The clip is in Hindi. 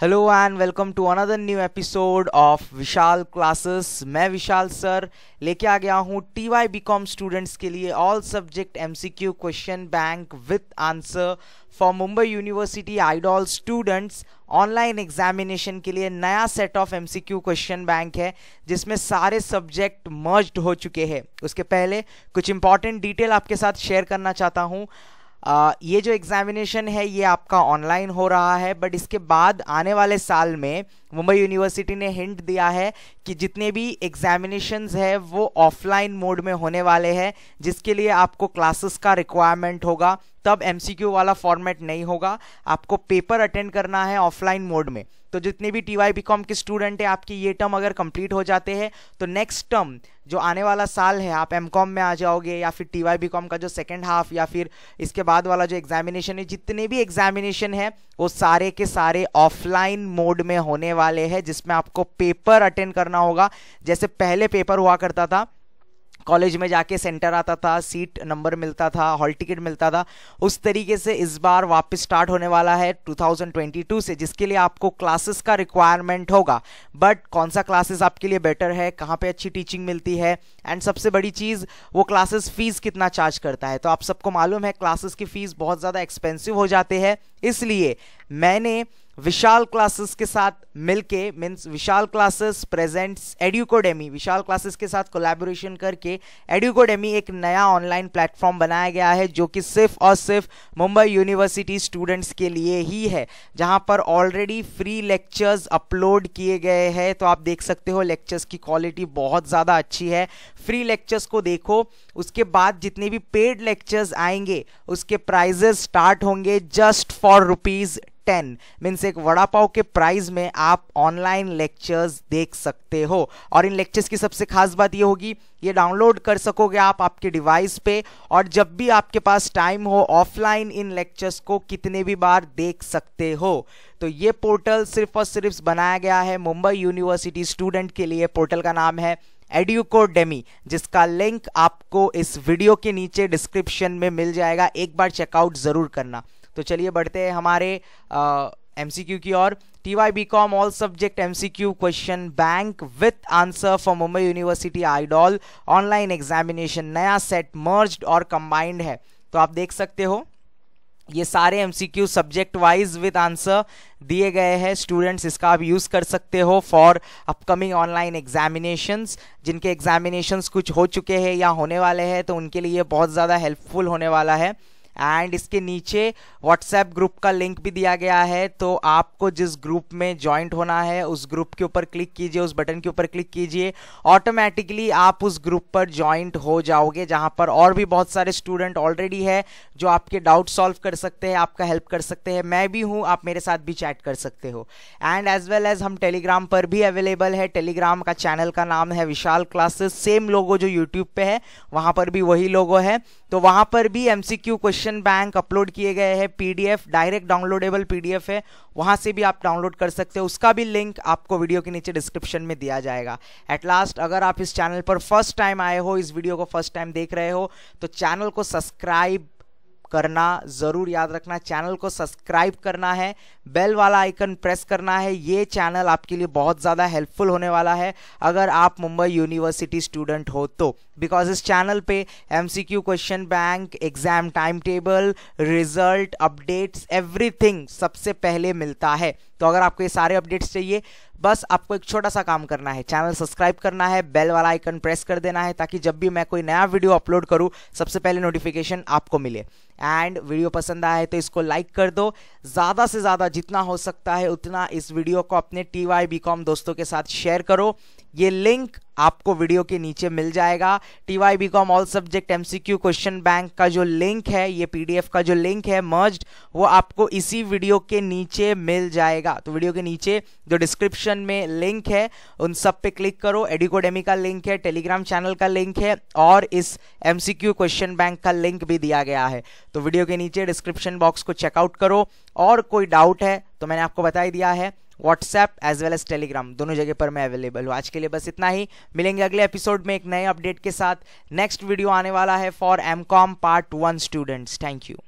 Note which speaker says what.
Speaker 1: hello and welcome to another new episode of Vishal classes मैं विशाल सर लेके आ गया हूँ T Y B com students के लिए all subject M C Q question bank with answer for Mumbai university idol students online examination के लिए नया set of M C Q question bank है जिसमें सारे सब्जेक्ट मर्ज हो चुके हैं उसके पहले कुछ इंपॉर्टेंट डिटेल आपके साथ शेयर करना चाहता हूँ आ, ये जो एग्जामिनेशन है ये आपका ऑनलाइन हो रहा है बट इसके बाद आने वाले साल में मुंबई यूनिवर्सिटी ने हिंट दिया है कि जितने भी एग्जामिनेशंस है वो ऑफलाइन मोड में होने वाले हैं जिसके लिए आपको क्लासेस का रिक्वायरमेंट होगा तब एम वाला फॉर्मेट नहीं होगा आपको पेपर अटेंड करना है ऑफलाइन मोड में तो जितने भी टी वाई के स्टूडेंट हैं आपकी ये टर्म अगर कंप्लीट हो जाते हैं तो नेक्स्ट टर्म जो आने वाला साल है आप एम कॉम में आ जाओगे या फिर टी वाई बी कॉम का जो सेकेंड हाफ या फिर इसके बाद वाला जो एग्जामिनेशन है जितने भी एग्जामिनेशन है वो सारे के सारे ऑफलाइन मोड में होने वाले हैं जिसमें आपको पेपर अटेंड करना होगा जैसे पहले पेपर हुआ करता था कॉलेज में जाके सेंटर आता था सीट नंबर मिलता था हॉल टिकट मिलता था उस तरीके से इस बार वापस स्टार्ट होने वाला है 2022 से जिसके लिए आपको क्लासेस का रिक्वायरमेंट होगा बट कौन सा क्लासेस आपके लिए बेटर है कहाँ पे अच्छी टीचिंग मिलती है एंड सबसे बड़ी चीज़ वो क्लासेस फीस कितना चार्ज करता है तो आप सबको मालूम है क्लासेस की फीस बहुत ज़्यादा एक्सपेंसिव हो जाते हैं इसलिए मैंने विशाल क्लासेस के साथ मिलके मीन्स विशाल क्लासेस प्रेजेंट्स एड्यूकोडेमी विशाल क्लासेस के साथ कोलैबोरेशन करके एड्यूकोडेमी एक नया ऑनलाइन प्लेटफॉर्म बनाया गया है जो कि सिर्फ और सिर्फ मुंबई यूनिवर्सिटी स्टूडेंट्स के लिए ही है जहां पर ऑलरेडी फ्री लेक्चर्स अपलोड किए गए हैं तो आप देख सकते हो लेक्चर्स की क्वालिटी बहुत ज़्यादा अच्छी है फ्री लेक्चर्स को देखो उसके बाद जितने भी पेड लेक्चर्स आएंगे उसके प्राइजेस स्टार्ट होंगे just for four rupees ten means एक वड़ा पाव के प्राइस में आप ऑनलाइन लेक्चर्स देख सकते हो और इन लेक्चर्स की सबसे खास बात ये होगी ये डाउनलोड कर सकोगे आप आपके डिवाइस पे और जब भी आपके पास टाइम हो ऑफलाइन इन लेक्चर्स को कितने भी बार देख सकते हो तो ये पोर्टल सिर्फ और सिर्फ बनाया गया है मुंबई यूनिवर्सिटी स्टूडेंट के लिए पोर्टल का नाम है एड्यूको डेमी जिसका लिंक आपको इस वीडियो के नीचे डिस्क्रिप्शन में मिल जाएगा एक बार चेकआउट जरूर करना तो चलिए बढ़ते हैं हमारे एम की और T Y B com all subject M C Q question bank with answer for Mumbai university idol online examination नया सेट मर्ज और कंबाइंड है तो आप देख सकते हो ये सारे M C Q subject wise with answer दिए गए हैं स्टूडेंट्स इसका आप यूज़ कर सकते हो फॉर अपकमिंग ऑनलाइन एग्जामिनेशंस जिनके एग्जामिनेशंस कुछ हो चुके हैं या होने वाले हैं तो उनके लिए बहुत ज़्यादा हेल्पफुल होने वाला है एंड इसके नीचे व्हाट्सएप ग्रुप का लिंक भी दिया गया है तो आपको जिस ग्रुप में ज्वाइंट होना है उस ग्रुप के ऊपर क्लिक कीजिए उस बटन के ऊपर क्लिक कीजिए ऑटोमेटिकली आप उस ग्रुप पर ज्वाइंट हो जाओगे जहाँ पर और भी बहुत सारे स्टूडेंट ऑलरेडी है जो आपके डाउट सॉल्व कर सकते हैं आपका हेल्प कर सकते हैं मैं भी हूँ आप मेरे साथ भी चैट कर सकते हो एंड एज वेल एज हम टेलीग्राम पर भी अवेलेबल है टेलीग्राम का चैनल का नाम है विशाल क्लासेस सेम लोगो जो यूट्यूब पे है वहाँ पर भी वही लोगो है तो वहाँ पर भी M question question bank upload किए गए हैं पीडीएफ डायरेक्ट डाउनलोडेबल पीडीएफ है वहां से भी आप डाउनलोड कर सकते हो उसका भी लिंक आपको वीडियो के नीचे डिस्क्रिप्शन में दिया जाएगा एट लास्ट अगर आप इस चैनल पर फर्स्ट टाइम आए हो इस वीडियो को फर्स्ट टाइम देख रहे हो तो चैनल को सब्सक्राइब करना ज़रूर याद रखना चैनल को सब्सक्राइब करना है बेल वाला आइकन प्रेस करना है ये चैनल आपके लिए बहुत ज़्यादा हेल्पफुल होने वाला है अगर आप मुंबई यूनिवर्सिटी स्टूडेंट हो तो बिकॉज इस चैनल पे Q question bank exam time table result updates everything सबसे पहले मिलता है तो अगर आपको ये सारे अपडेट्स चाहिए बस आपको एक छोटा सा काम करना है चैनल सब्सक्राइब करना है बेल वाला आइकन प्रेस कर देना है ताकि जब भी मैं कोई नया वीडियो अपलोड करूँ सबसे पहले नोटिफिकेशन आपको मिले एंड वीडियो पसंद आए तो इसको लाइक कर दो ज़्यादा से ज़्यादा जितना हो सकता है उतना इस वीडियो को अपने टी वाई बी कॉम दोस्तों के साथ शेयर करो ये लिंक आपको वीडियो के नीचे मिल जाएगा T Y B com all subject M C Q question bank का जो लिंक है ये पी डी एफ का जो लिंक है मर्ज वो आपको इसी वीडियो के नीचे मिल जाएगा तो वीडियो के नीचे जो डिस्क्रिप्शन में लिंक है उन सब पे क्लिक करो एडिकोडेमी का लिंक है टेलीग्राम चैनल का लिंक है और इस M C Q question bank का लिंक भी दिया गया है तो वीडियो के नीचे डिस्क्रिप्शन बॉक्स को चेकआउट करो और कोई डाउट है तो मैंने आपको बताई दिया है WhatsApp as well as Telegram दोनों जगह पर मैं अवेलेबल हूँ आज के लिए बस इतना ही मिलेंगे अगले एपिसोड में एक नए अपडेट के साथ नेक्स्ट वीडियो आने वाला है for M com part one students thank you